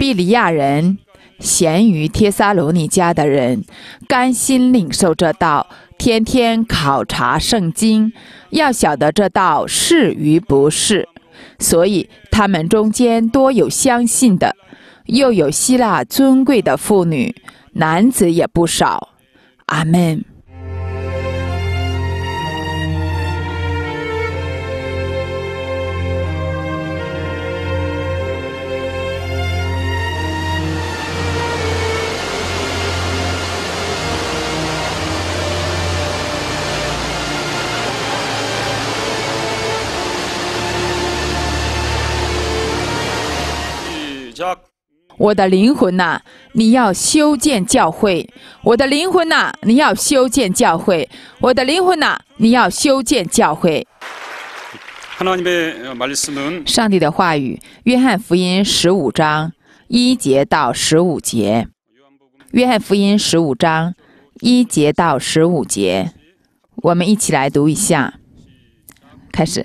比利亚人，咸于帖撒罗尼迦的人，甘心领受这道，天天考察圣经，要晓得这道是与不是，所以他们中间多有相信的，又有希腊尊贵的妇女，男子也不少。阿门。我的灵魂呐，你要修建教会；我的灵魂呐，你要修建教会；我的灵魂呐，你要修建教会。上帝的话语，约翰福音十五章一节到十五节。约翰福音十五章一节到十五节，我们一起来读一下。开始。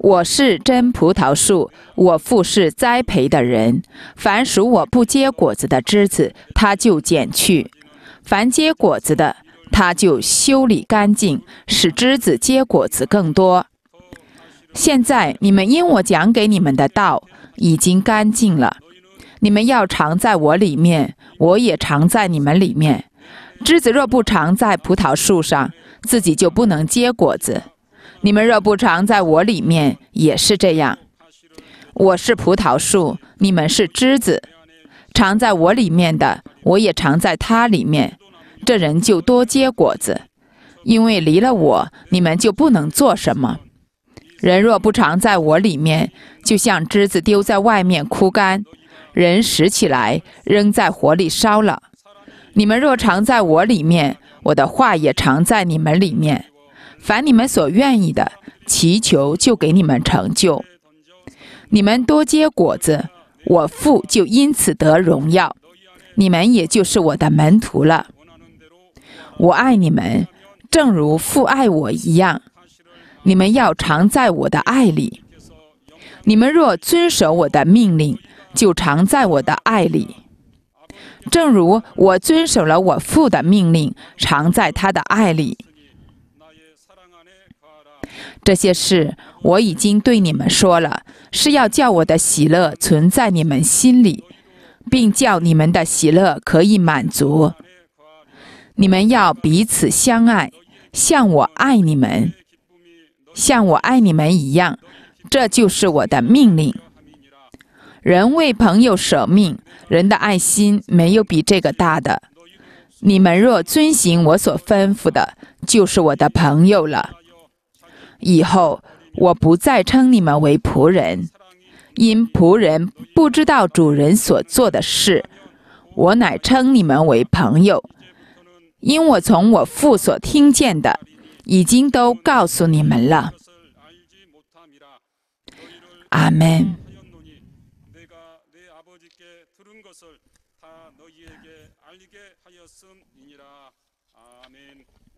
我是真葡萄树，我父是栽培的人。凡属我不结果子的枝子，他就剪去；凡结果子的，他就修理干净，使枝子结果子更多。现在你们因我讲给你们的道已经干净了，你们要常在我里面，我也常在你们里面。枝子若不常在葡萄树上，自己就不能结果子。你们若不常在我里面，也是这样。我是葡萄树，你们是枝子。常在我里面的，我也常在他里面。这人就多结果子，因为离了我，你们就不能做什么。人若不常在我里面，就像枝子丢在外面枯干，人拾起来扔在火里烧了。你们若常在我里面，我的话也常在你们里面。凡你们所愿意的祈求，就给你们成就。你们多结果子，我父就因此得荣耀；你们也就是我的门徒了。我爱你们，正如父爱我一样。你们要常在我的爱里。你们若遵守我的命令，就常在我的爱里。正如我遵守了我父的命令，常在他的爱里。这些事我已经对你们说了，是要叫我的喜乐存在你们心里，并叫你们的喜乐可以满足。你们要彼此相爱，像我爱你们，像我爱你们一样。这就是我的命令。人为朋友舍命，人的爱心没有比这个大的。你们若遵行我所吩咐的，就是我的朋友了。以后，我不再称你们为仆人，因仆人不知道主人所做的事；我乃称你们为朋友，因我从我父所听见的，已经都告诉你们了。阿门。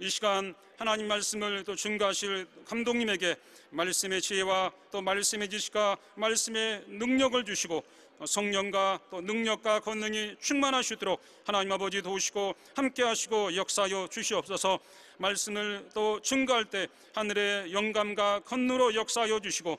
이 시간 하나님 말씀을 또증가하실 감독님에게 말씀의 지혜와 또 말씀의 지식과 말씀의 능력을 주시고 성령과 또 능력과 권능이 충만하시도록 하나님 아버지 도우시고 함께하시고 역사여 주시옵소서 말씀을 또증가할때 하늘의 영감과 건으로 역사여 주시고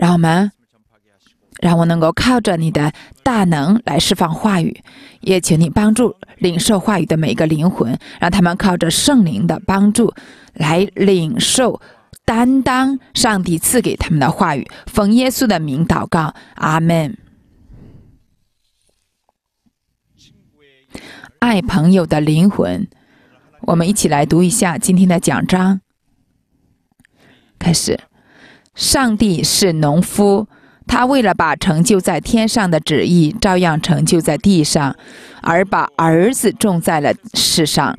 让我们，让我能够靠着你的大能来释放话语，也请你帮助领受话语的每一个灵魂，让他们靠着圣灵的帮助来领受、担当上帝赐给他们的话语。奉耶稣的名祷告，阿门。爱朋友的灵魂，我们一起来读一下今天的讲章，开始。上帝是农夫，他为了把成就在天上的旨意照样成就在地上，而把儿子种在了世上。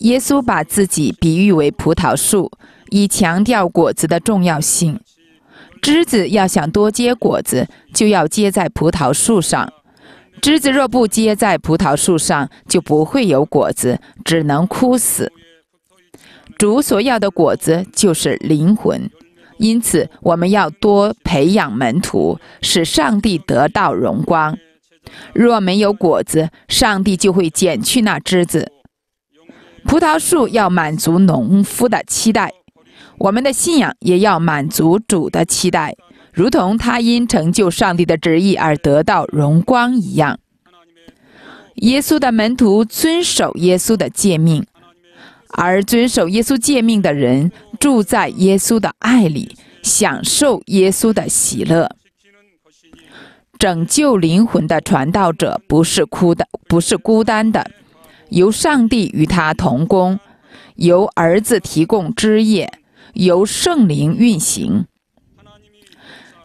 耶稣把自己比喻为葡萄树，以强调果子的重要性。枝子要想多结果子，就要结在葡萄树上；枝子若不结在葡萄树上，就不会有果子，只能枯死。主所要的果子就是灵魂。因此，我们要多培养门徒，使上帝得到荣光。若没有果子，上帝就会剪去那枝子。葡萄树要满足农夫的期待，我们的信仰也要满足主的期待，如同他因成就上帝的旨意而得到荣光一样。耶稣的门徒遵守耶稣的诫命。而遵守耶稣诫命的人，住在耶稣的爱里，享受耶稣的喜乐。拯救灵魂的传道者不是孤的，不是孤单的，由上帝与他同工，由儿子提供枝叶，由圣灵运行。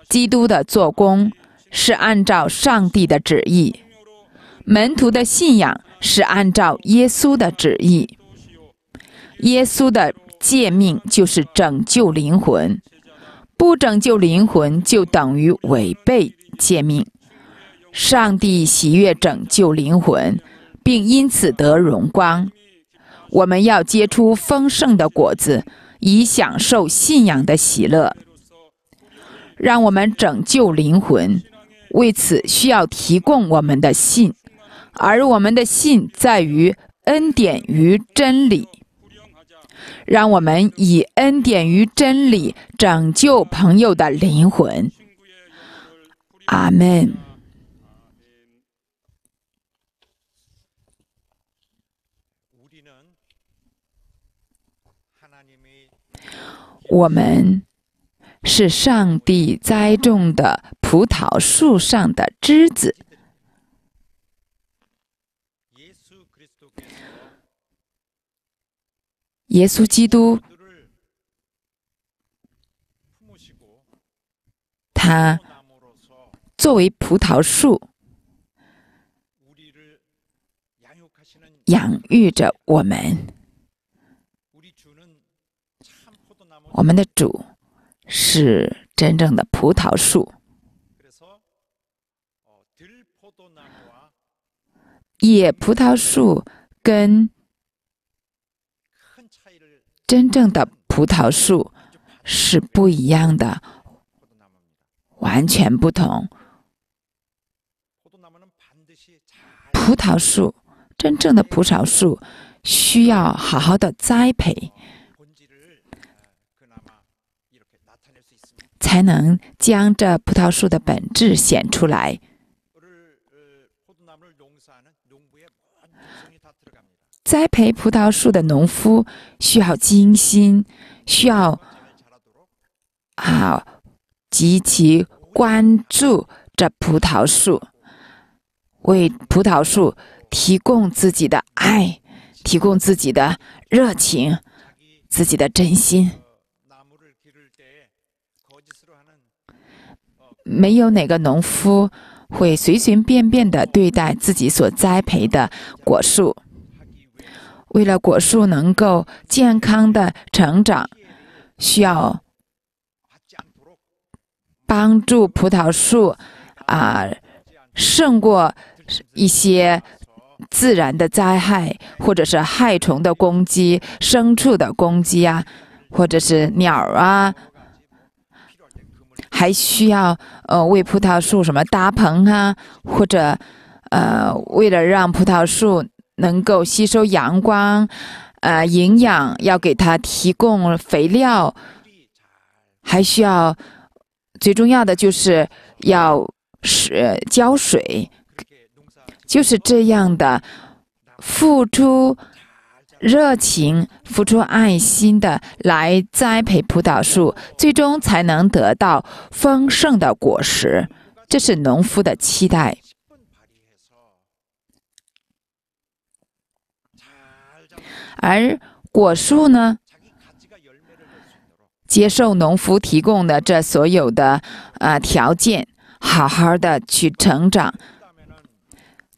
基督的做工是按照上帝的旨意，门徒的信仰是按照耶稣的旨意。耶稣的诫命就是拯救灵魂，不拯救灵魂就等于违背诫命。上帝喜悦拯救灵魂，并因此得荣光。我们要结出丰盛的果子，以享受信仰的喜乐。让我们拯救灵魂，为此需要提供我们的信，而我们的信在于恩典与真理。让我们以恩典与真理拯救朋友的灵魂。阿门。我们是上帝栽种的葡萄树上的枝子。耶稣基督，他作为葡萄树，养育着我们。我们的主是真正的葡萄树。野葡萄树跟真正的葡萄树是不一样的，完全不同。葡萄树，真正的葡萄树需要好好的栽培，才能将这葡萄树的本质显出来。栽培葡萄树的农夫需要精心，需要啊极其关注这葡萄树，为葡萄树提供自己的爱，提供自己的热情，自己的真心。没有哪个农夫会随随便便的对待自己所栽培的果树。为了果树能够健康的成长，需要帮助葡萄树啊，胜过一些自然的灾害，或者是害虫的攻击、牲畜的攻击啊，或者是鸟啊，还需要呃为葡萄树什么搭棚啊，或者呃为了让葡萄树。能够吸收阳光，呃，营养要给它提供肥料，还需要最重要的就是要水浇水，就是这样的，付出热情、付出爱心的来栽培葡萄树，最终才能得到丰盛的果实，这是农夫的期待。而果树呢，接受农夫提供的这所有的呃条件，好好的去成长，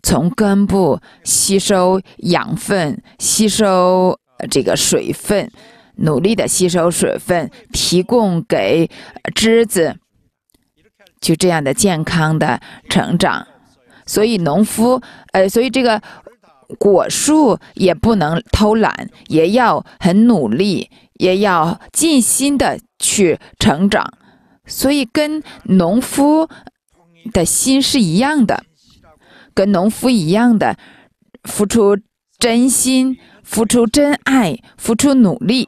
从根部吸收养分，吸收这个水分，努力的吸收水分，提供给枝子，就这样的健康的成长。所以农夫，呃，所以这个。果树也不能偷懒，也要很努力，也要尽心的去成长，所以跟农夫的心是一样的，跟农夫一样的付出真心、付出真爱、付出努力。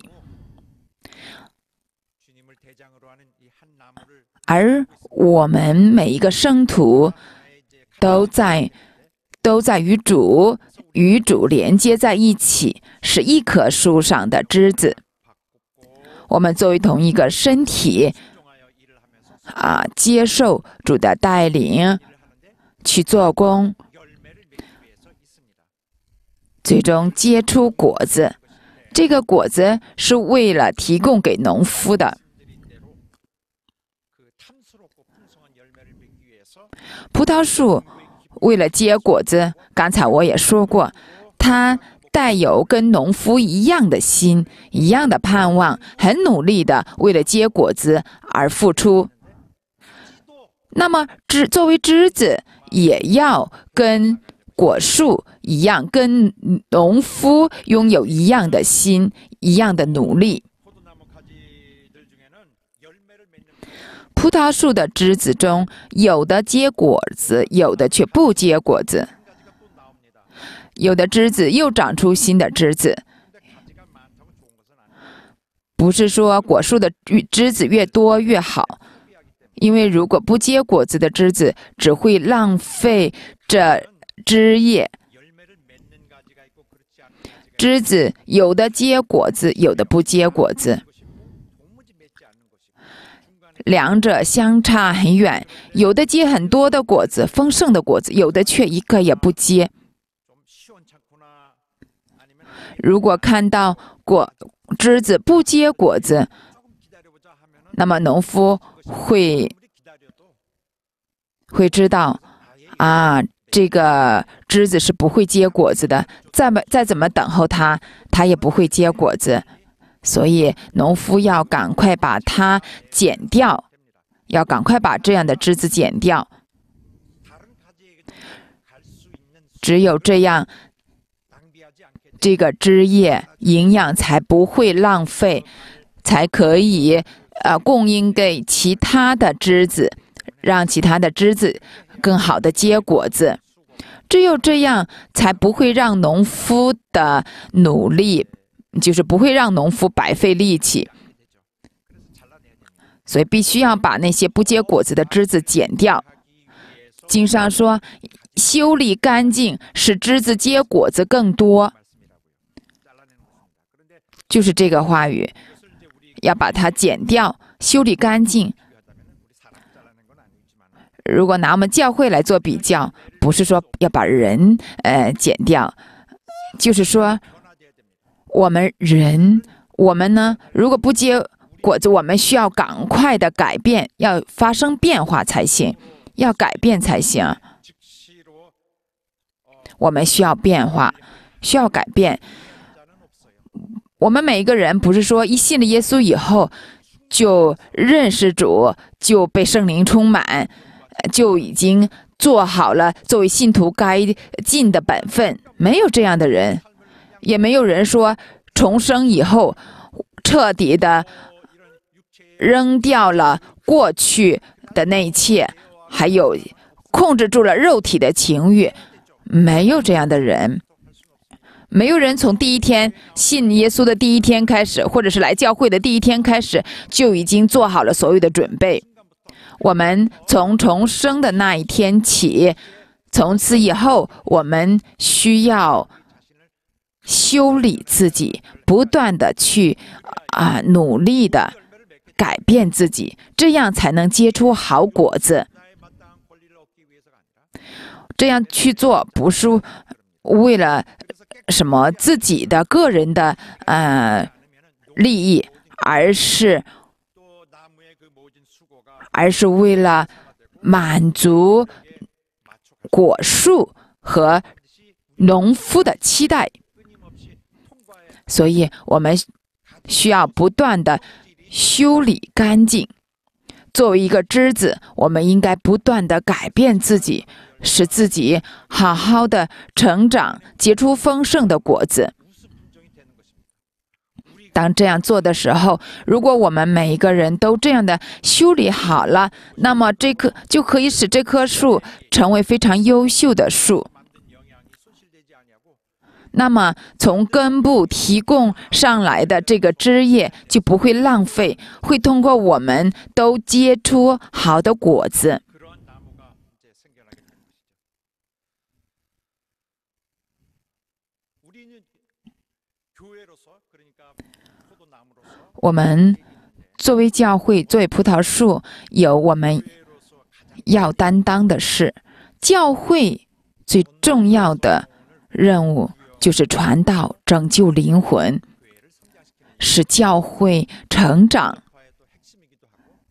而我们每一个圣徒都在都在与主。与主连接在一起是一棵树上的枝子，我们作为同一个身体，啊，接受主的带领去做工，最终结出果子。这个果子是为了提供给农夫的。葡萄树。为了结果子，刚才我也说过，他带有跟农夫一样的心，一样的盼望，很努力的为了结果子而付出。那么枝作为枝子，也要跟果树一样，跟农夫拥有一样的心，一样的努力。葡萄树的枝子中，有的结果子，有的却不结果子。有的枝子又长出新的枝子。不是说果树的枝子越多越好，因为如果不结果子的枝子，只会浪费这枝叶。枝子有的结果子，有的不结果子。两者相差很远，有的结很多的果子，丰盛的果子；有的却一个也不结。如果看到果枝子不结果子，那么农夫会会知道，啊，这个枝子是不会结果子的，再么再怎么等候它，它也不会结果子。所以，农夫要赶快把它剪掉，要赶快把这样的枝子剪掉。只有这样，这个枝叶营养才不会浪费，才可以呃供应给其他的枝子，让其他的枝子更好的结果子。只有这样，才不会让农夫的努力。就是不会让农夫白费力气，所以必须要把那些不结果子的枝子剪掉。经上说：“修理干净，使枝子结果子更多。”就是这个话语，要把它剪掉、修理干净。如果拿我们教会来做比较，不是说要把人呃剪掉，就是说。我们人，我们呢？如果不结果子，我们需要赶快的改变，要发生变化才行，要改变才行。我们需要变化，需要改变。我们每一个人不是说一信了耶稣以后就认识主，就被圣灵充满，就已经做好了作为信徒该尽的本分，没有这样的人。也没有人说重生以后彻底的扔掉了过去的那一切，还有控制住了肉体的情欲，没有这样的人。没有人从第一天信耶稣的第一天开始，或者是来教会的第一天开始就已经做好了所有的准备。我们从重生的那一天起，从此以后，我们需要。修理自己，不断的去啊努力的改变自己，这样才能结出好果子。这样去做不是为了什么自己的个人的呃利益，而是而是为了满足果树和农夫的期待。所以，我们需要不断的修理干净。作为一个枝子，我们应该不断的改变自己，使自己好好的成长，结出丰盛的果子。当这样做的时候，如果我们每一个人都这样的修理好了，那么这棵就可以使这棵树成为非常优秀的树。那么，从根部提供上来的这个枝叶就不会浪费，会通过我们都结出好的果子。我们作为教会，作为葡萄树，有我们要担当的事。教会最重要的任务。就是传道，拯救灵魂，使教会成长，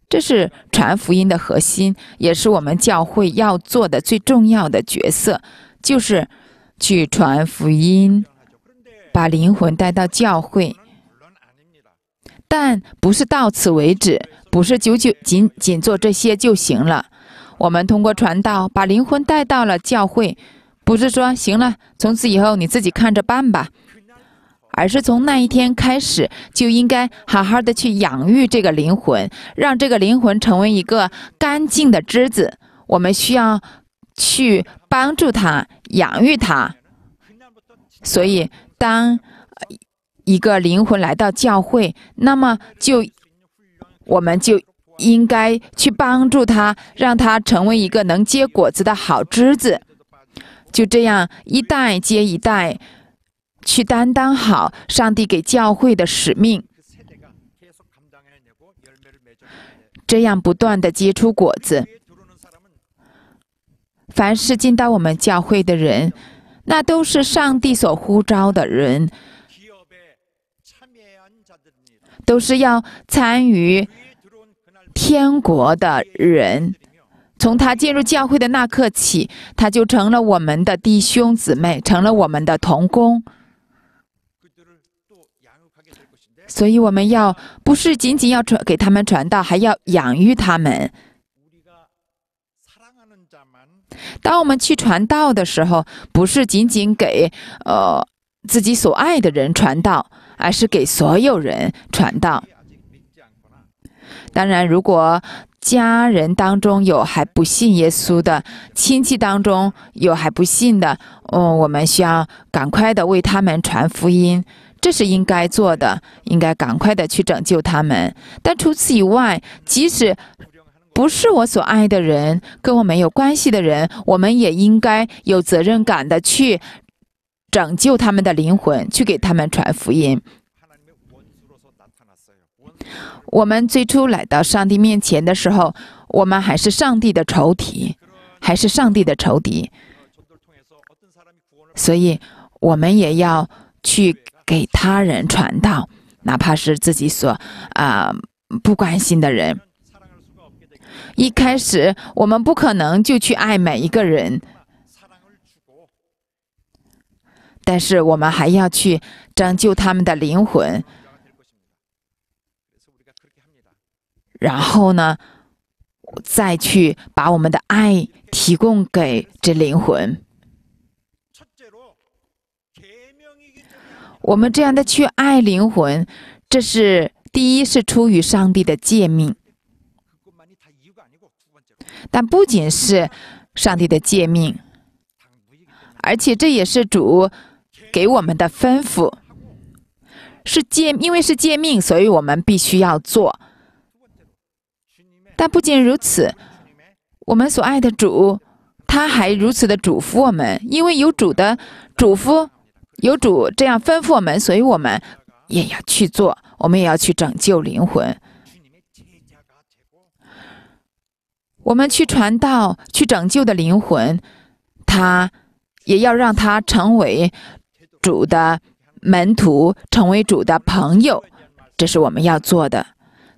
这是传福音的核心，也是我们教会要做的最重要的角色，就是去传福音，把灵魂带到教会。但不是到此为止，不是九九仅仅做这些就行了。我们通过传道把灵魂带到了教会。不是说行了，从此以后你自己看着办吧，而是从那一天开始就应该好好的去养育这个灵魂，让这个灵魂成为一个干净的枝子。我们需要去帮助他，养育他。所以，当一个灵魂来到教会，那么就我们就应该去帮助他，让他成为一个能结果子的好枝子。就这样一代接一代去担当好上帝给教会的使命，这样不断的结出果子。凡是进到我们教会的人，那都是上帝所呼召的人，都是要参与天国的人。从他进入教会的那刻起，他就成了我们的弟兄姊妹，成了我们的同工。所以我们要不是仅仅要传给他们传道，还要养育他们。当我们去传道的时候，不是仅仅给呃自己所爱的人传道，而是给所有人传道。当然，如果家人当中有还不信耶稣的，亲戚当中有还不信的，嗯，我们需要赶快的为他们传福音，这是应该做的，应该赶快的去拯救他们。但除此以外，即使不是我所爱的人，跟我没有关系的人，我们也应该有责任感的去拯救他们的灵魂，去给他们传福音。我们最初来到上帝面前的时候，我们还是上帝的仇敌，还是上帝的仇敌，所以我们也要去给他人传道，哪怕是自己所啊不关心的人。一开始我们不可能就去爱每一个人，但是我们还要去拯救他们的灵魂。然后呢，再去把我们的爱提供给这灵魂。我们这样的去爱灵魂，这是第一，是出于上帝的诫命。但不仅是上帝的诫命，而且这也是主给我们的吩咐，是诫，因为是诫命，所以我们必须要做。但不仅如此，我们所爱的主，他还如此的嘱咐我们，因为有主的嘱咐，有主这样吩咐我们，所以我们也要去做，我们也要去拯救灵魂。我们去传道去拯救的灵魂，他也要让他成为主的门徒，成为主的朋友，这是我们要做的。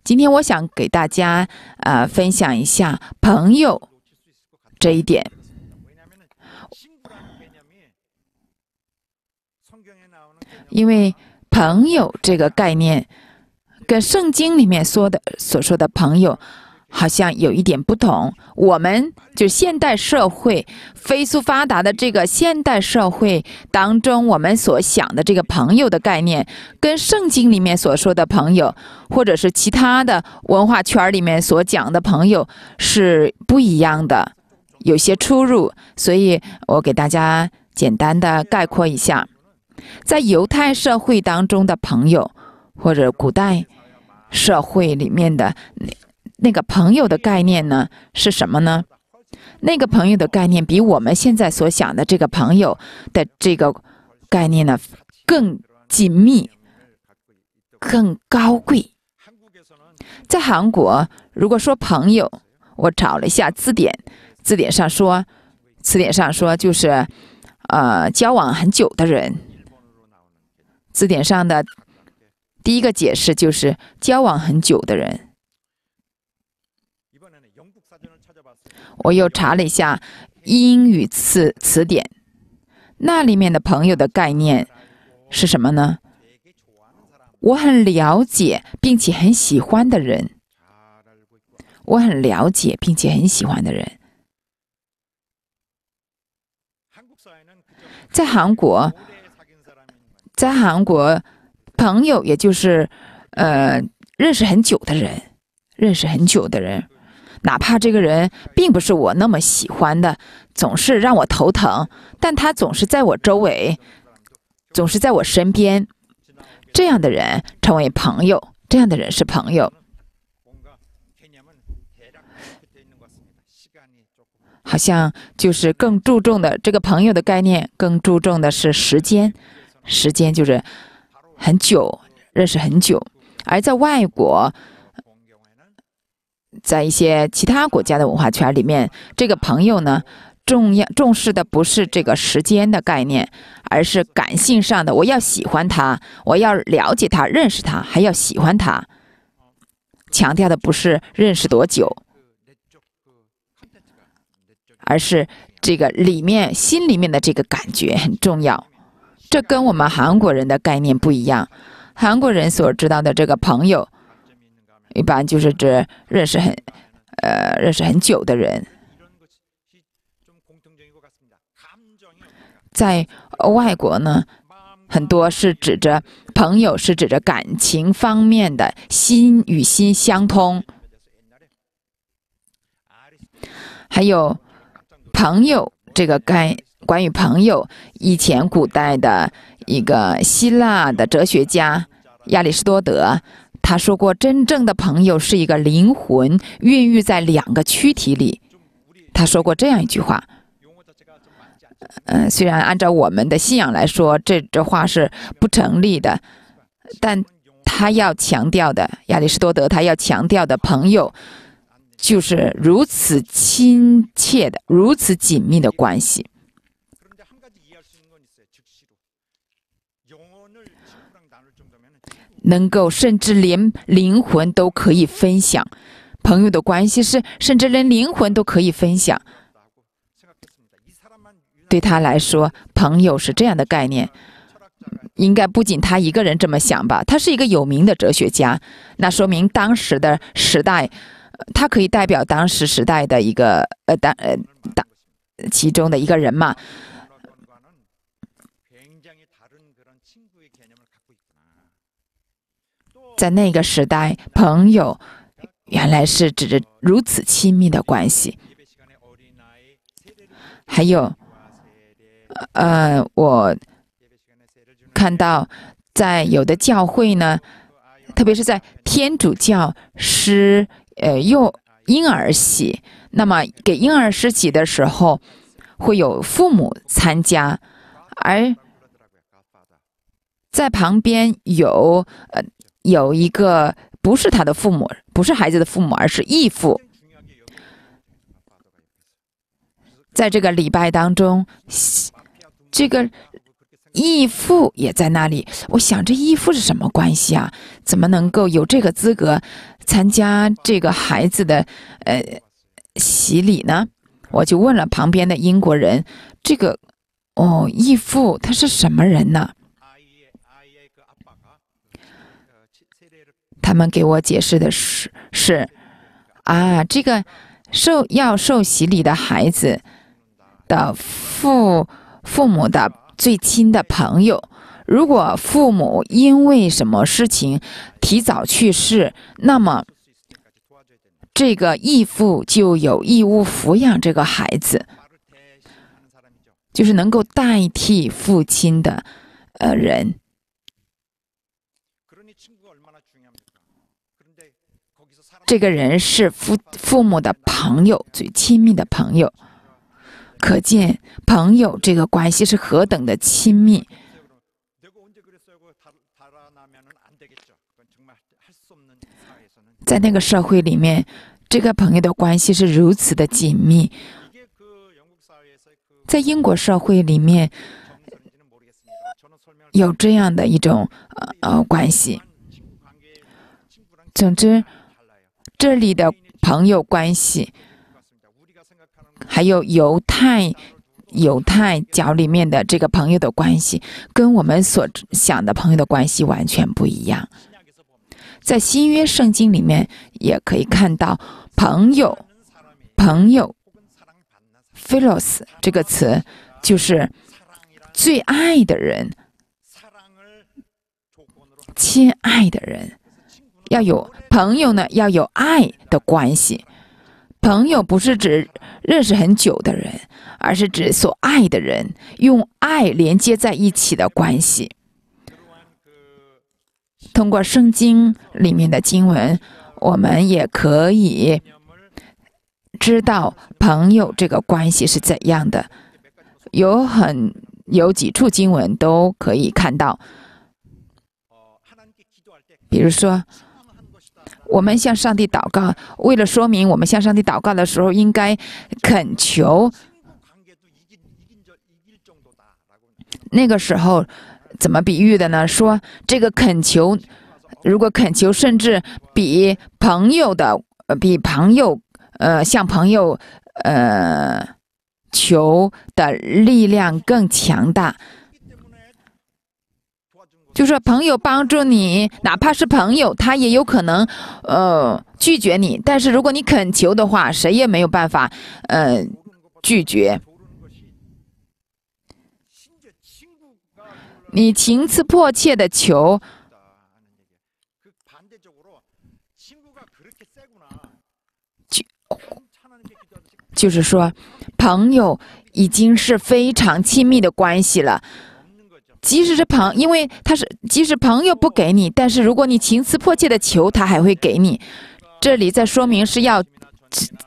今天我想给大家，呃，分享一下朋友这一点，因为朋友这个概念，跟圣经里面说的所说的朋友。好像有一点不同。我们就现代社会飞速发达的这个现代社会当中，我们所想的这个朋友的概念，跟圣经里面所说的朋友，或者是其他的文化圈里面所讲的朋友是不一样的，有些出入。所以我给大家简单的概括一下，在犹太社会当中的朋友，或者古代社会里面的那。那个朋友的概念呢是什么呢？那个朋友的概念比我们现在所想的这个朋友的这个概念呢更紧密、更高贵。在韩国，如果说朋友，我找了一下字典，字典上说，词典上说就是，呃，交往很久的人。字典上的第一个解释就是交往很久的人。我又查了一下英语词词典，那里面的朋友的概念是什么呢？我很了解并且很喜欢的人，我很了解并且很喜欢的人。在韩国，在韩国，朋友也就是呃认识很久的人，认识很久的人。哪怕这个人并不是我那么喜欢的，总是让我头疼，但他总是在我周围，总是在我身边。这样的人成为朋友，这样的人是朋友。好像就是更注重的这个朋友的概念，更注重的是时间。时间就是很久认识很久，而在外国。在一些其他国家的文化圈里面，这个朋友呢，重要重视的不是这个时间的概念，而是感性上的，我要喜欢他，我要了解他，认识他，还要喜欢他。强调的不是认识多久，而是这个里面心里面的这个感觉很重要。这跟我们韩国人的概念不一样，韩国人所知道的这个朋友。一般就是指认识很，呃，认识很久的人。在外国呢，很多是指着朋友，是指着感情方面的，心与心相通。还有朋友这个概关于朋友，以前古代的一个希腊的哲学家亚里士多德。他说过，真正的朋友是一个灵魂孕育在两个躯体里。他说过这样一句话：“嗯，虽然按照我们的信仰来说，这这话是不成立的，但他要强调的，亚里士多德他要强调的朋友，就是如此亲切的，如此紧密的关系。”能够甚至连灵魂都可以分享，朋友的关系是，甚至连灵魂都可以分享。对他来说，朋友是这样的概念。应该不仅他一个人这么想吧？他是一个有名的哲学家，那说明当时的时代，他可以代表当时时代的一个呃当呃当其中的一个人嘛。在那个时代，朋友原来是指着如此亲密的关系。还有，呃，我看到在有的教会呢，特别是在天主教施呃幼婴儿洗，那么给婴儿施洗的时候，会有父母参加，而在旁边有呃。有一个不是他的父母，不是孩子的父母，而是义父。在这个礼拜当中，这个义父也在那里。我想，这义父是什么关系啊？怎么能够有这个资格参加这个孩子的呃洗礼呢？我就问了旁边的英国人：“这个哦，义父他是什么人呢？”他们给我解释的是：是啊，这个受要受洗礼的孩子的父父母的最亲的朋友，如果父母因为什么事情提早去世，那么这个义父就有义务抚养这个孩子，就是能够代替父亲的呃人。这个人是父父母的朋友，最亲密的朋友，可见朋友这个关系是何等的亲密。在那个社会里面，这个朋友的关系是如此的紧密。在英国社会里面，有这样的一种呃呃关系。总之。这里的朋友关系，还有犹太犹太教里面的这个朋友的关系，跟我们所想的朋友的关系完全不一样。在新约圣经里面也可以看到，朋友朋友，philo s 这个词就是最爱的人，亲爱的人。要有朋友呢，要有爱的关系。朋友不是指认识很久的人，而是指所爱的人用爱连接在一起的关系。通过圣经里面的经文，我们也可以知道朋友这个关系是怎样的。有很有几处经文都可以看到，比如说。我们向上帝祷告，为了说明我们向上帝祷告的时候应该恳求。那个时候怎么比喻的呢？说这个恳求，如果恳求，甚至比朋友的，呃，比朋友，呃，向朋友，呃，求的力量更强大。就是朋友帮助你，哪怕是朋友，他也有可能，呃，拒绝你。但是如果你恳求的话，谁也没有办法，呃，拒绝。你情辞迫切的求，就就是说，朋友已经是非常亲密的关系了。即使是朋，因为他是，即使朋友不给你，但是如果你情辞迫切的求，他还会给你。这里在说明是要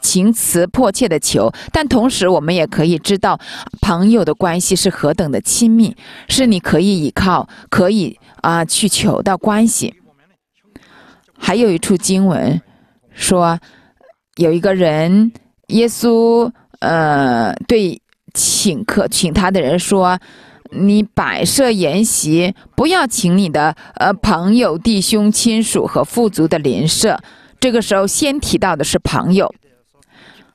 情辞迫切的求，但同时我们也可以知道，朋友的关系是何等的亲密，是你可以依靠、可以啊去求的关系。还有一处经文说，有一个人，耶稣，呃，对请客请他的人说。你摆设筵席，不要请你的呃朋友、弟兄、亲属和富足的邻舍。这个时候，先提到的是朋友。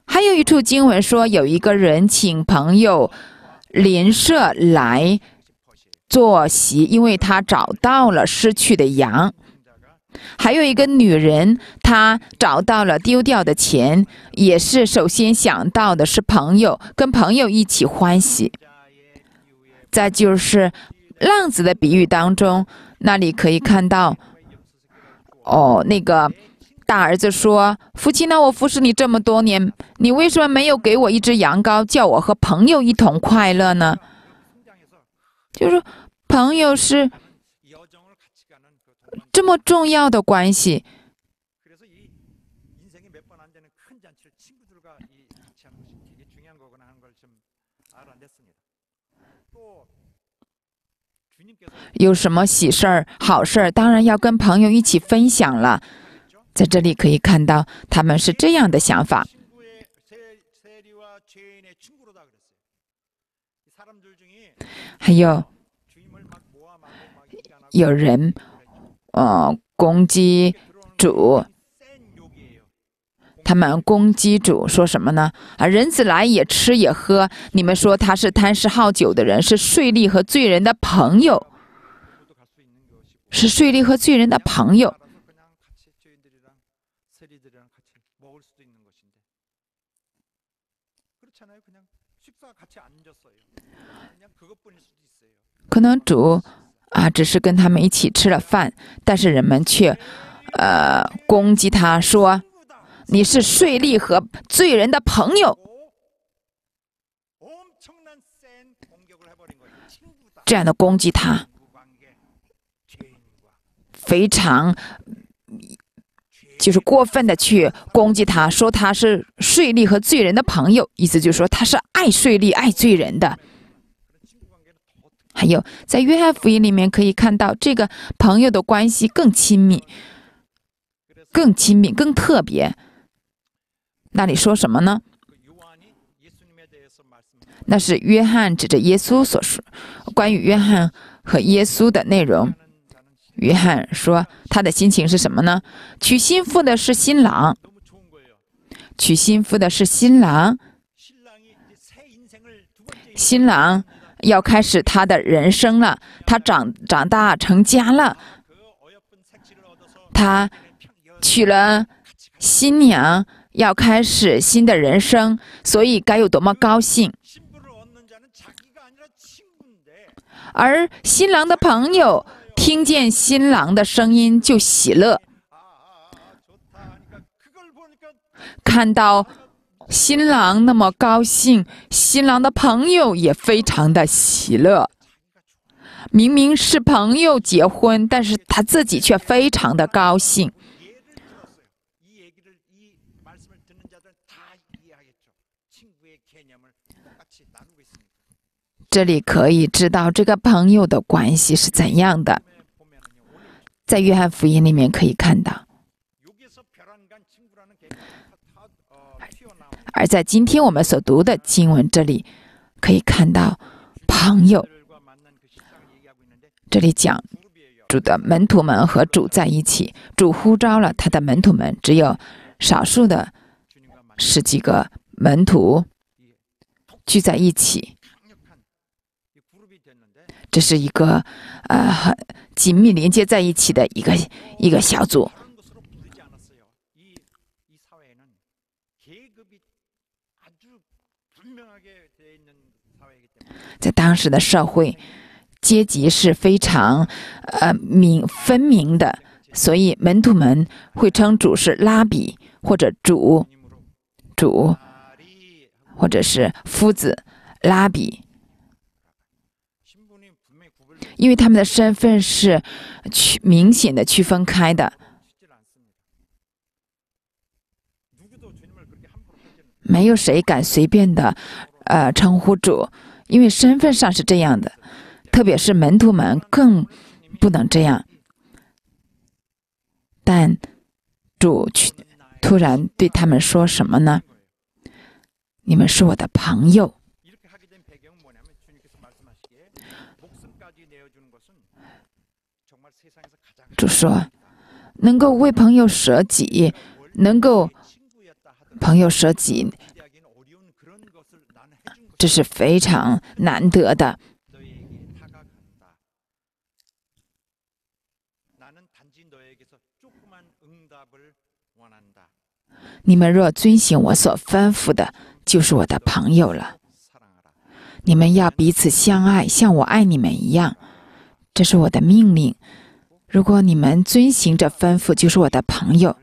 还有一处经文说，有一个人请朋友、邻舍来坐席，因为他找到了失去的羊；还有一个女人，她找到了丢掉的钱，也是首先想到的是朋友，跟朋友一起欢喜。再就是浪子的比喻当中，那里可以看到，哦，那个大儿子说：“父亲那我服侍你这么多年，你为什么没有给我一只羊羔，叫我和朋友一同快乐呢？”就是朋友是这么重要的关系。有什么喜事儿、好事儿，当然要跟朋友一起分享了。在这里可以看到，他们是这样的想法。还有，有人，呃，攻击主。他们攻击主，说什么呢？啊，人子来也吃也喝，你们说他是贪食好酒的人，是税吏和罪人的朋友。是税吏和罪人的朋友，可能主啊只是跟他们一起吃了饭，但是人们却，呃攻击他说你是税吏和罪人的朋友，这样的攻击他。非常，就是过分的去攻击他，说他是税吏和罪人的朋友，意思就是说他是爱税吏、爱罪人的。还有，在约翰福音里面可以看到，这个朋友的关系更亲密，更亲密，更特别。那你说什么呢？那是约翰指着耶稣所说关于约翰和耶稣的内容。约翰说：“他的心情是什么呢？娶新妇的是新郎，娶新妇的是新郎，新郎要开始他的人生了。他长长大成家了，他娶了新娘，要开始新的人生，所以该有多么高兴！而新郎的朋友。”听见新郎的声音就喜乐，看到新郎那么高兴，新郎的朋友也非常的喜乐。明明是朋友结婚，但是他自己却非常的高兴。这里可以知道这个朋友的关系是怎样的。在约翰福音里面可以看到，而在今天我们所读的经文这里可以看到，朋友，这里讲主的门徒们和主在一起，主呼召了他的门徒们，只有少数的十几个门徒聚在一起。这是一个呃紧密连接在一起的一个一个小组。在当时的社会，阶级是非常呃明分明的，所以门徒们会称主是拉比或者主，主，或者是夫子拉比。因为他们的身份是区明显的区分开的，没有谁敢随便的，呃，称呼主，因为身份上是这样的，特别是门徒们更不能这样。但主却突然对他们说什么呢？你们是我的朋友。就说能够为朋友舍己，能够朋友舍己，这是非常难得的。你们若遵行我所吩咐的，就是我的朋友了。你们要彼此相爱，像我爱你们一样，这是我的命令。如果你们遵行这吩咐，就是我的朋友。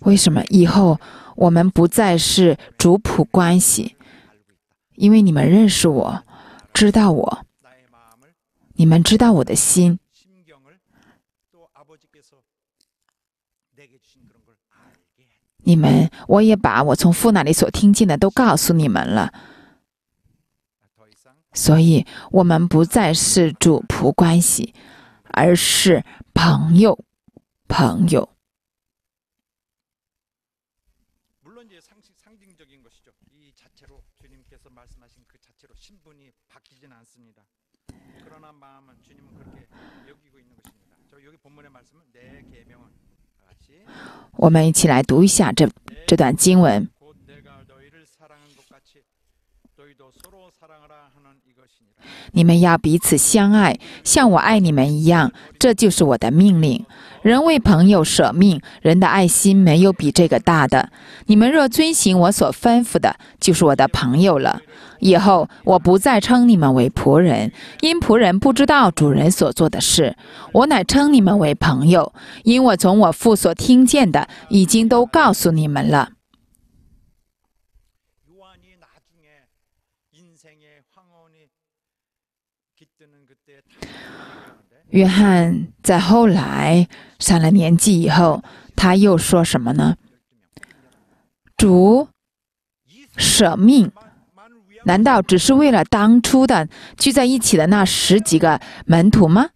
为什么以后我们不再是主仆关系？因为你们认识我，知道我，你们知道我的心。你们，我也把我从父那里所听见的都告诉你们了。所以，我们不再是主仆关系，而是朋友，朋友。我们一起来读一下这这段经文。你们要彼此相爱，像我爱你们一样，这就是我的命令。人为朋友舍命，人的爱心没有比这个大的。你们若遵行我所吩咐的，就是我的朋友了。以后我不再称你们为仆人，因仆人不知道主人所做的事；我乃称你们为朋友，因我从我父所听见的，已经都告诉你们了。约翰在后来。上了年纪以后，他又说什么呢？主舍命，难道只是为了当初的聚在一起的那十几个门徒吗？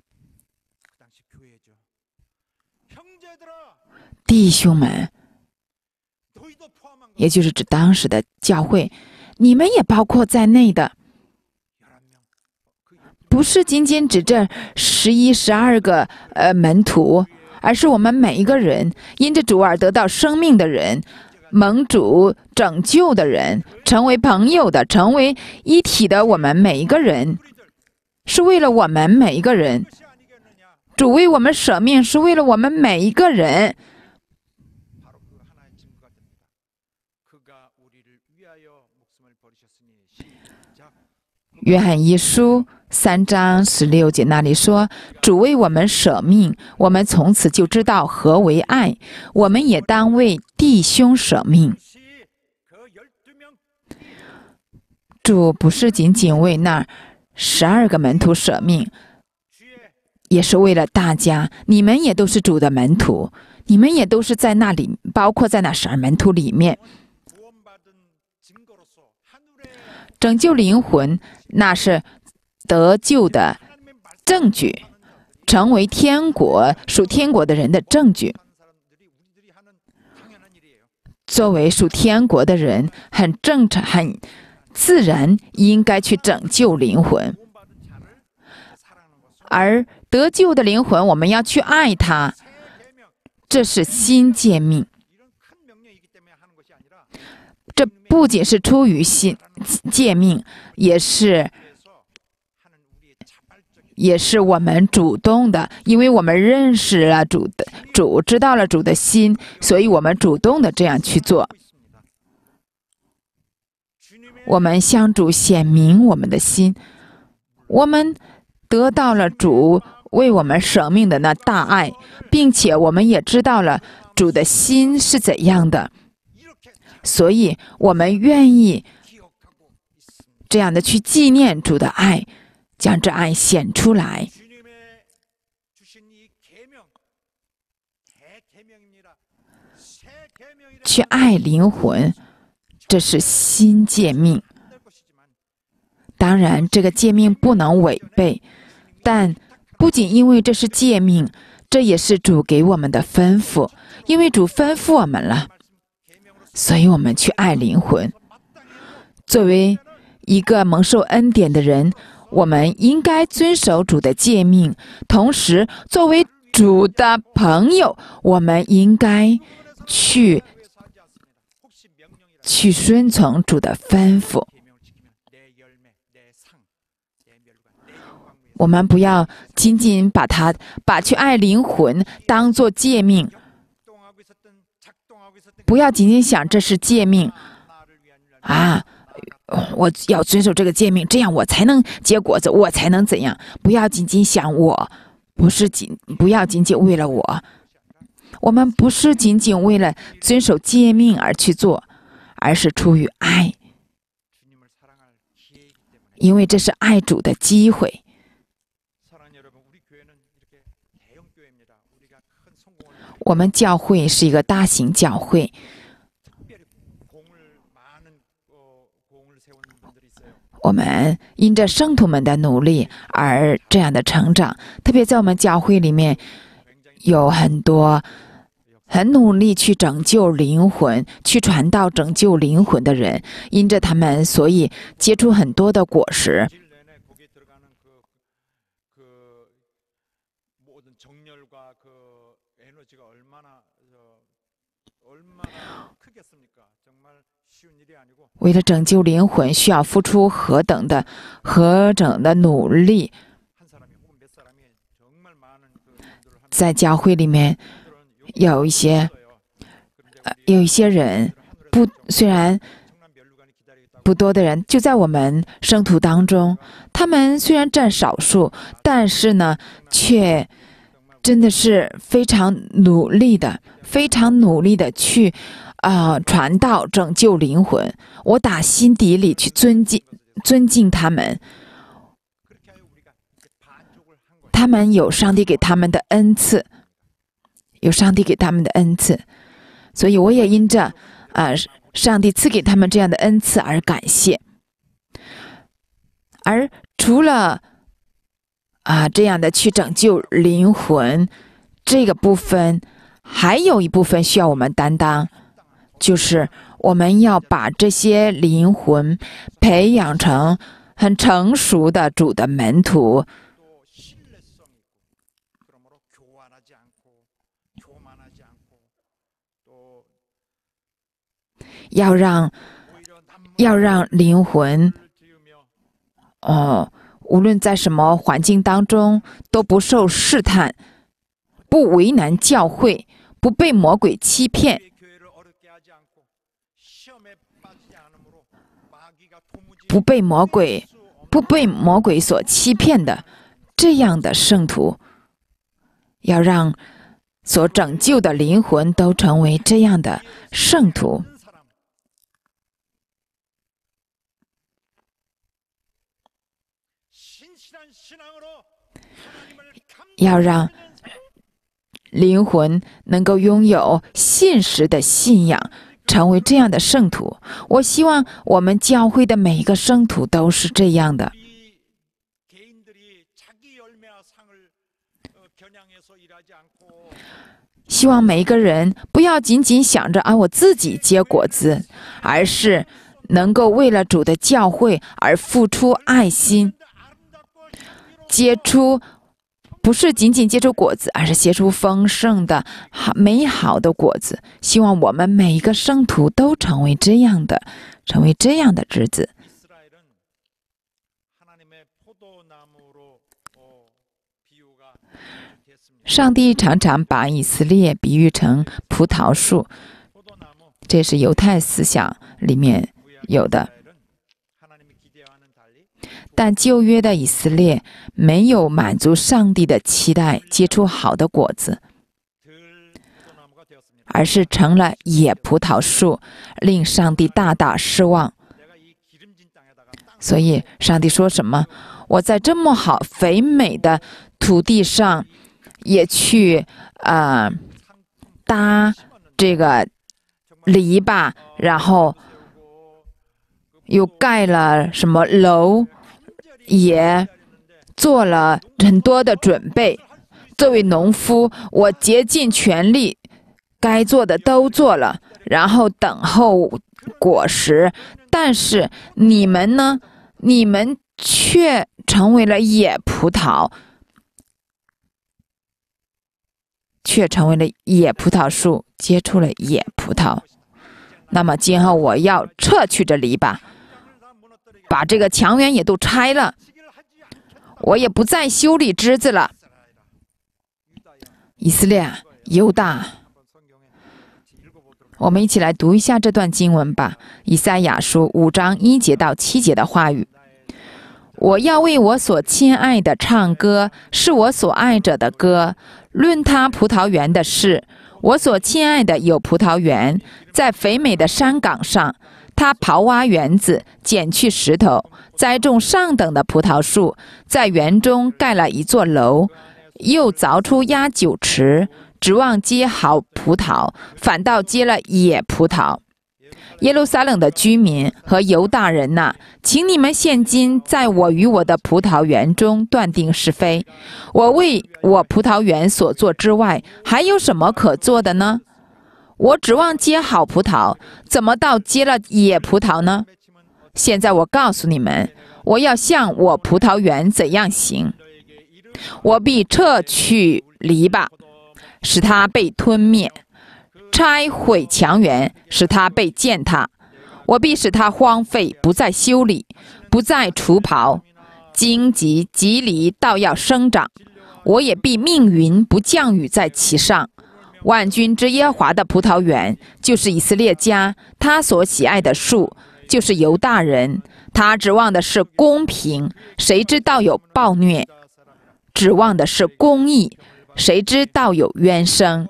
弟兄们，也就是指当时的教会，你们也包括在内的，不是仅仅指这十一、十二个呃门徒。而是我们每一个人因着主而得到生命的人，盟主拯救的人，成为朋友的，成为一体的，我们每一个人，是为了我们每一个人。主为我们舍命，是为了我们每一个人。约翰一书。三章十六节那里说：“主为我们舍命，我们从此就知道何为爱。我们也当为弟兄舍命。主不是仅仅为那十二个门徒舍命，也是为了大家。你们也都是主的门徒，你们也都是在那里，包括在那十二门徒里面，拯救灵魂，那是。”得救的证据，成为天国属天国的人的证据。作为属天国的人，很正常、很自然，应该去拯救灵魂。而得救的灵魂，我们要去爱他，这是心诫命。这不仅是出于心诫命，也是。也是我们主动的，因为我们认识了主的主，知道了主的心，所以我们主动的这样去做。我们向主显明我们的心，我们得到了主为我们舍命的那大爱，并且我们也知道了主的心是怎样的，所以我们愿意这样的去纪念主的爱。将这爱显出来，去爱灵魂，这是新诫命。当然，这个诫命不能违背，但不仅因为这是诫命，这也是主给我们的吩咐。因为主吩咐我们了，所以我们去爱灵魂。作为一个蒙受恩典的人。我们应该遵守主的诫命，同时作为主的朋友，我们应该去去顺从主的吩咐。我们不要仅仅把它把去爱灵魂当做诫命，不要仅仅想这是诫命啊。我要遵守这个诫命，这样我才能结果子，我才能怎样？不要仅仅想我，不是仅不要仅仅为了我，我们不是仅仅为了遵守诫命而去做，而是出于爱，因为这是爱主的机会。我们教会是一个大型教会。我们因着圣徒们的努力而这样的成长，特别在我们教会里面，有很多很努力去拯救灵魂、去传道、拯救灵魂的人，因着他们，所以结出很多的果实。为了拯救灵魂，需要付出何等的、何等的努力？在教会里面，有一些，呃，有一些人不，虽然不多的人，就在我们生徒当中，他们虽然占少数，但是呢，却真的是非常努力的，非常努力的去。啊，传道拯救灵魂，我打心底里去尊敬、尊敬他们。他们有上帝给他们的恩赐，有上帝给他们的恩赐，所以我也因着啊，上帝赐给他们这样的恩赐而感谢。而除了啊这样的去拯救灵魂这个部分，还有一部分需要我们担当。就是我们要把这些灵魂培养成很成熟的主的门徒，要让要让灵魂哦，无论在什么环境当中都不受试探，不为难教会，不被魔鬼欺骗。不被魔鬼、不被魔鬼所欺骗的这样的圣徒，要让所拯救的灵魂都成为这样的圣徒，要让灵魂能够拥有现实的信仰。成为这样的圣徒，我希望我们教会的每一个圣徒都是这样的。希望每一个人不要仅仅想着啊，我自己结果子，而是能够为了主的教会而付出爱心，结出。不是仅仅结出果子，而是结出丰盛的、好美好的果子。希望我们每一个圣徒都成为这样的，成为这样的日子。上帝常常把以色列比喻成葡萄树，这是犹太思想里面有的。但旧约的以色列没有满足上帝的期待，结出好的果子，而是成了野葡萄树，令上帝大大失望。所以上帝说什么？我在这么好肥美的土地上，也去啊搭这个篱笆，然后又盖了什么楼？也做了很多的准备。作为农夫，我竭尽全力，该做的都做了，然后等候果实。但是你们呢？你们却成为了野葡萄，却成为了野葡萄树，结出了野葡萄。那么今后我要撤去这篱笆。把这个墙垣也都拆了，我也不再修理枝子了。以色列犹大，我们一起来读一下这段经文吧，《以赛亚书》五章一节到七节的话语：“我要为我所亲爱的唱歌，是我所爱者的歌。论他葡萄园的事，我所亲爱的有葡萄园，在肥美的山岗上。”他刨挖园子，捡去石头，栽种上等的葡萄树，在园中盖了一座楼，又凿出压酒池，指望结好葡萄，反倒结了野葡萄。耶路撒冷的居民和犹大人呐，请你们现今在我与我的葡萄园中断定是非。我为我葡萄园所做之外，还有什么可做的呢？我指望结好葡萄，怎么到结了野葡萄呢？现在我告诉你们，我要像我葡萄园怎样行，我必撤去篱笆，使它被吞灭；拆毁墙垣，使它被践踏；我必使它荒废，不再修理，不再除刨，荆棘棘藜倒要生长；我也必命云不降雨在其上。万军之耶华的葡萄园就是以色列家，他所喜爱的树就是犹大人。他指望的是公平，谁知道有暴虐；指望的是公义，谁知道有冤声。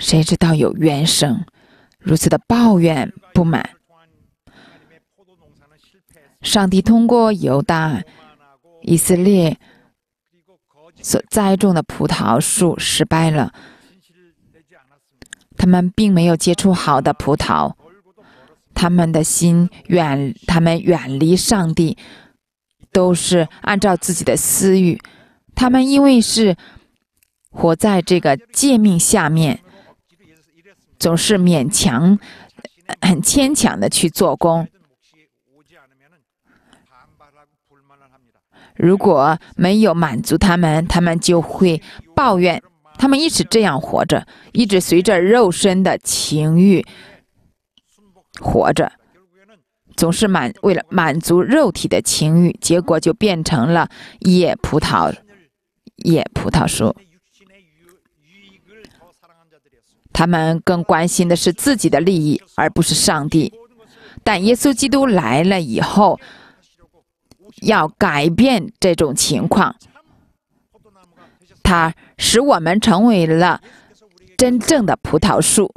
谁知道有怨声，如此的抱怨不满。上帝通过犹大、以色列所栽种的葡萄树失败了，他们并没有结出好的葡萄，他们的心远，他们远离上帝，都是按照自己的私欲。他们因为是活在这个诫命下面。总是勉强、很牵强的去做工。如果没有满足他们，他们就会抱怨。他们一直这样活着，一直随着肉身的情欲活着，总是满为了满足肉体的情欲，结果就变成了野葡萄、野葡萄树。他们更关心的是自己的利益，而不是上帝。但耶稣基督来了以后，要改变这种情况。他使我们成为了真正的葡萄树。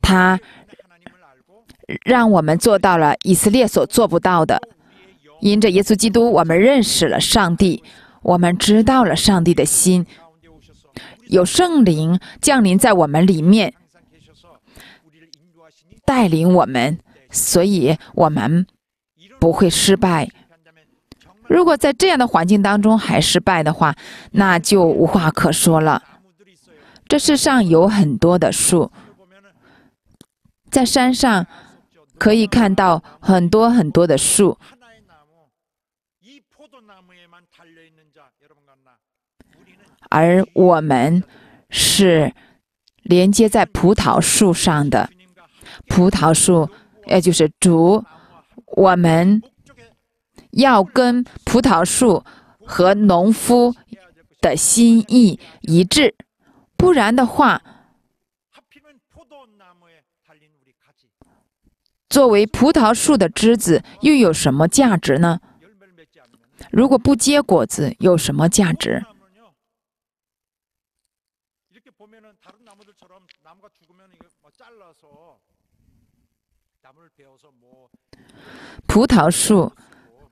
他让我们做到了以色列所做不到的。因着耶稣基督，我们认识了上帝。我们知道了上帝的心，有圣灵降临在我们里面，带领我们，所以我们不会失败。如果在这样的环境当中还失败的话，那就无话可说了。这世上有很多的树，在山上可以看到很多很多的树。而我们是连接在葡萄树上的，葡萄树，也就是竹，我们要跟葡萄树和农夫的心意一致，不然的话，作为葡萄树的枝子又有什么价值呢？如果不结果子，有什么价值？葡萄树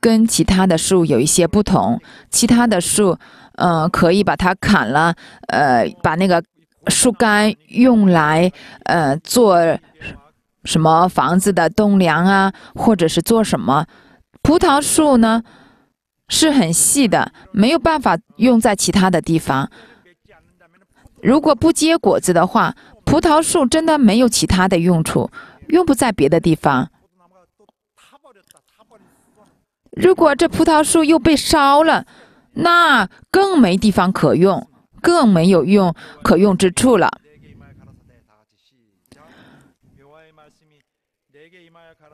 跟其他的树有一些不同，其他的树，嗯，可以把它砍了，呃，把那个树干用来，呃，做什么房子的栋梁啊，或者是做什么？葡萄树呢，是很细的，没有办法用在其他的地方。如果不结果子的话，葡萄树真的没有其他的用处，用不在别的地方。如果这葡萄树又被烧了，那更没地方可用，更没有用可用之处了。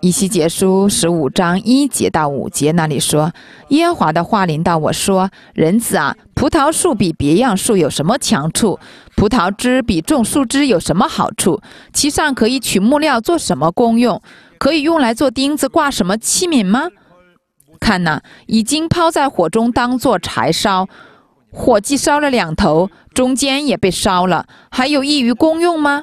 以西结书十五章一节到五节那里说，耶和华的话临到我说：“人子啊，葡萄树比别样树有什么强处？葡萄枝比种树枝有什么好处？其上可以取木料做什么功用？可以用来做钉子挂什么器皿吗？看呐，已经抛在火中当做柴烧，火既烧了两头，中间也被烧了，还有益于功用吗？”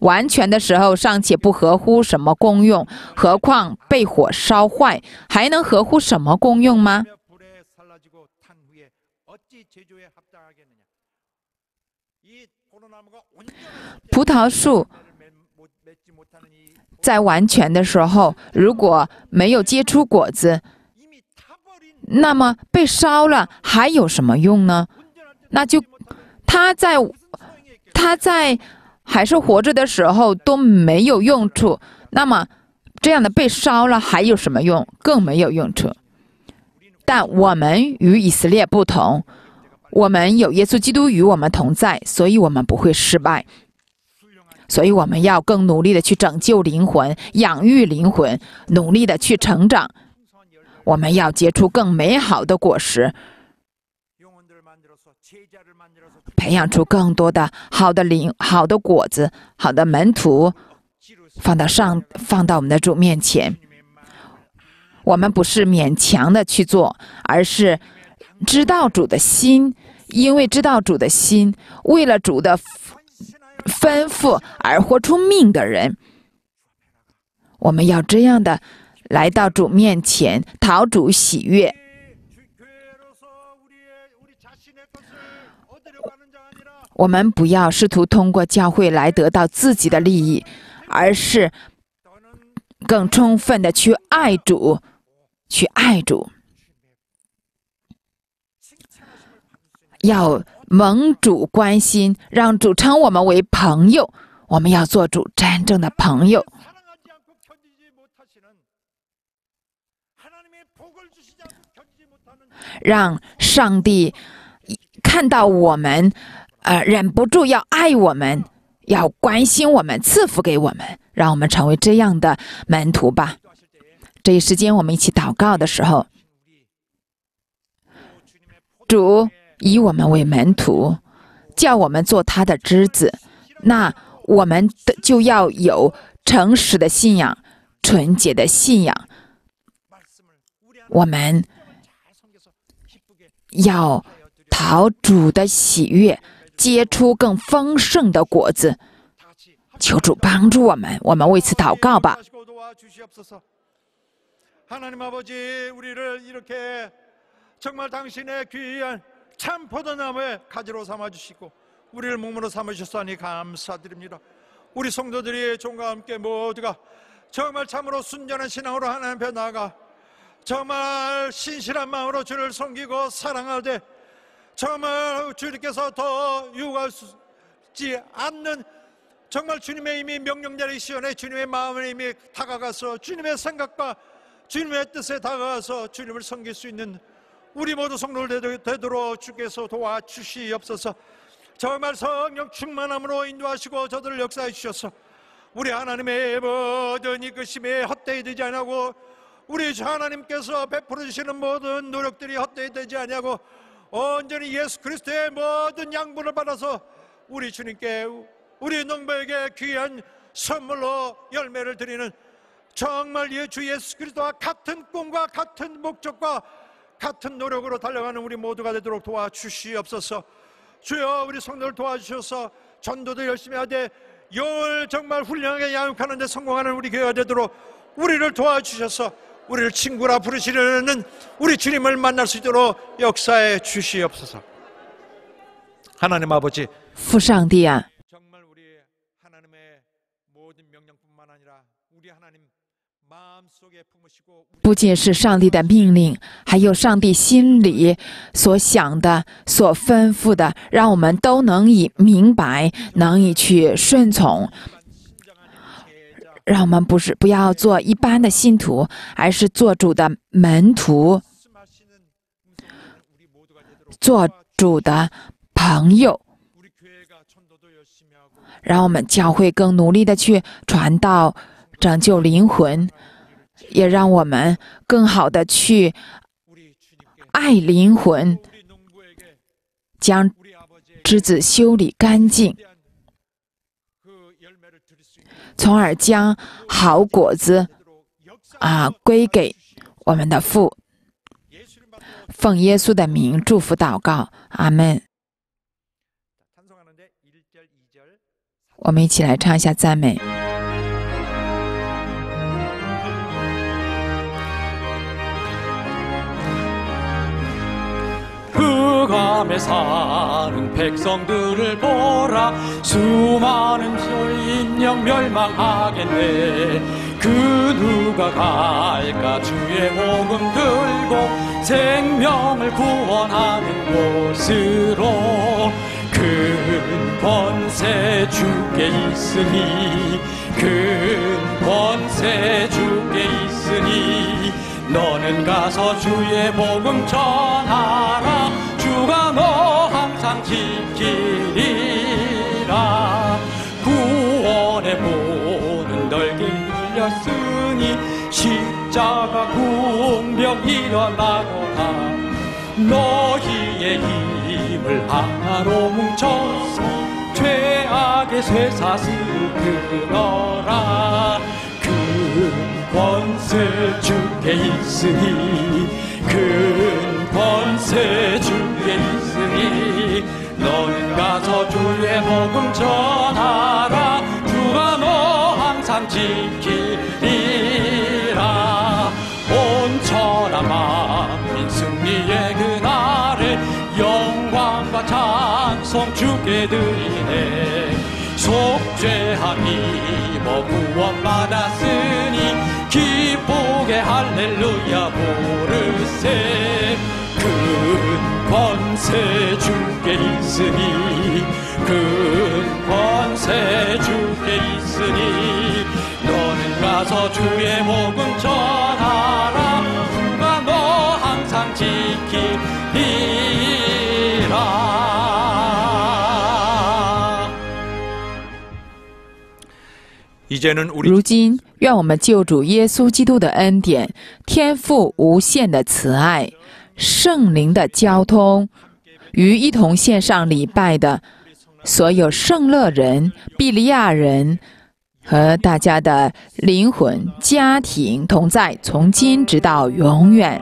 完全的时候尚且不合乎什么功用，何况被火烧坏，还能合乎什么功用吗？葡萄树在完全的时候如果没有结出果子，那么被烧了还有什么用呢？那就它在，它在。还是活着的时候都没有用处，那么这样的被烧了还有什么用？更没有用处。但我们与以色列不同，我们有耶稣基督与我们同在，所以我们不会失败。所以我们要更努力的去拯救灵魂，养育灵魂，努力的去成长，我们要结出更美好的果实。培养出更多的好的灵、好的果子、好的门徒，放到上、放到我们的主面前。我们不是勉强的去做，而是知道主的心，因为知道主的心，为了主的吩咐而活出命的人，我们要这样的来到主面前，讨主喜悦。我们不要试图通过教会来得到自己的利益，而是更充分的去爱主，去爱主。要蒙主关心，让主称我们为朋友。我们要做主真正的朋友，让上帝看到我们。呃，忍不住要爱我们，要关心我们，赐福给我们，让我们成为这样的门徒吧。这一时间我们一起祷告的时候，主以我们为门徒，叫我们做他的子，那我们的就要有诚实的信仰，纯洁的信仰。我们要讨主的喜悦。结出更丰盛的果子。求主帮助我们，我们为此祷告吧。 정말 주님께서 더 요구하지 않는 정말 주님의 이미 명령자리시원에 주님의 마음을 이미 다가가서 주님의 생각과 주님의 뜻에 다가가서 주님을 섬길 수 있는 우리 모두 성도를 되도록 주께서 도와주시옵소서 정말 성령 충만함으로 인도하시고 저들을 역사해 주셔서 우리 하나님의 모든 이끄심에 헛되이 되지 않냐고 우리 하나님께서 베풀어 주시는 모든 노력들이 헛되이 되지 않냐고 온전히 예수 그리스도의 모든 양분을 받아서 우리 주님께 우리 농부에게 귀한 선물로 열매를 드리는 정말 예수 예수 그리스도와 같은 꿈과 같은 목적과 같은 노력으로 달려가는 우리 모두가 되도록 도와주시옵소서. 주여 우리 성도를 도와주셔서 전도도 열심히 하되 영을 정말 훌륭하게 양육하는 데 성공하는 우리 교회가 되도록 우리를 도와주셔서 我们称朋友，来呼求你，是我们的主，我们能见到主，历史没有结束。上帝啊，不仅是上帝的命令，还有上帝心里所想的、所吩咐的，让我们都能以明白，能以去顺从。让我们不是不要做一般的信徒，而是做主的门徒，做主的朋友。让我们教会更努力的去传道、拯救灵魂，也让我们更好的去爱灵魂，将之子修理干净。从而将好果子，啊，归给我们的父。奉耶稣的名祝福祷告，阿门。我们一起来唱一下赞美。 밤에 사는 백성들을 보라 수많은 별인명 멸망하겠네 그 누가 갈까 주의 복음 들고 생명을 구원하는 곳으로 큰 그 권세 주께 있으니 큰 그 권세 주께 있으니 너는 가서 주의 복음 전하 일어나거라 너희의 힘을 하나로 뭉쳐서 최악의 쇠사슬 을 끊어라 그 권세 주께 있으니 그 권세 주께 있으니 너는 가서 주의 복음 전하라 주가 너 항상 지키 찬송 주께 드리네 속죄함이 뭐 구원받았으니 기쁘게 할렐루야 부르세 그 권세 주께 있으니 그 권세 주께 있으니 너는 가서 주의 목은 전하라 누가 너 항상 지키리 如今，愿我们救主耶稣基督的恩典、天赋无限的慈爱、圣灵的交通，与一同献上礼拜的所有圣乐人、比利亚人和大家的灵魂、家庭同在，从今直到永远。